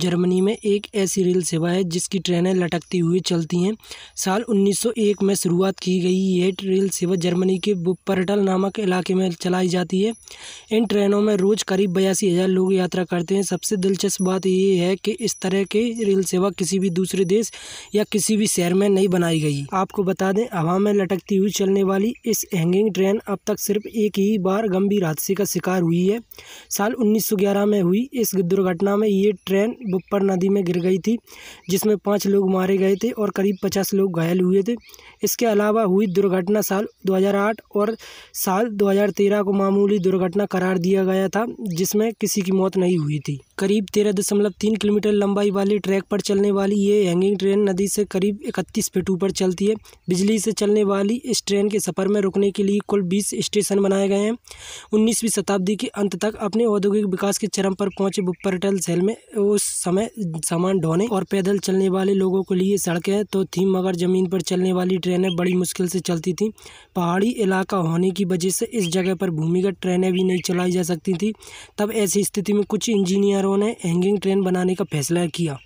Germany में एक ऐसी रेल सेवा है जिसकी ट्रेनें लटकती हुई चलती हैं साल 1901 में शुरुआत की गई यह रेल सेवा जर्मनी के बुपरटल नामक इलाके में चलाई जाती है इन ट्रेनों में रोज़ करीब बयासी हज़ार लोग यात्रा करते हैं सबसे दिलचस्प बात यह है कि इस तरह के रेल सेवा किसी भी दूसरे देश या किसी भी शहर में नहीं बनाई गई आपको बता दें हवा में लटकती हुई चलने वाली इस हैंगिंग ट्रेन अब तक सिर्फ एक ही बार गंभीर हादसे का शिकार हुई है साल उन्नीस में हुई इस दुर्घटना में ये ट्रेन बुप्पर नदी में गिर गई थी जिसमें पाँच लोग मारे गए थे और करीब पचास लोग घायल हुए थे इसके अलावा हुई दुर्घटना साल 2008 और साल 2013 को मामूली दुर्घटना करार दिया गया था जिसमें किसी की मौत नहीं हुई थी करीब तेरह दशमलव तीन किलोमीटर लंबाई वाली ट्रैक पर चलने वाली ये हैंगिंग ट्रेन नदी से करीब इकतीस फीट ऊपर चलती है बिजली से चलने वाली इस ट्रेन के सफ़र में रुकने के लिए कुल बीस स्टेशन बनाए गए हैं उन्नीसवीं शताब्दी के अंत तक अपने औद्योगिक विकास के चरम पर पहुंचे बुप्परटल झेल में उस समय सामान ढोने और पैदल चलने वाले लोगों के लिए सड़कें तो थीं मगर ज़मीन पर चलने वाली ट्रेनें बड़ी मुश्किल से चलती थीं पहाड़ी इलाका होने की वजह से इस जगह पर भूमिगत ट्रेनें भी नहीं चलाई जा सकती थी तब ऐसी स्थिति में कुछ इंजीनियरों ने हैंगिंग ट्रेन बनाने का फैसला किया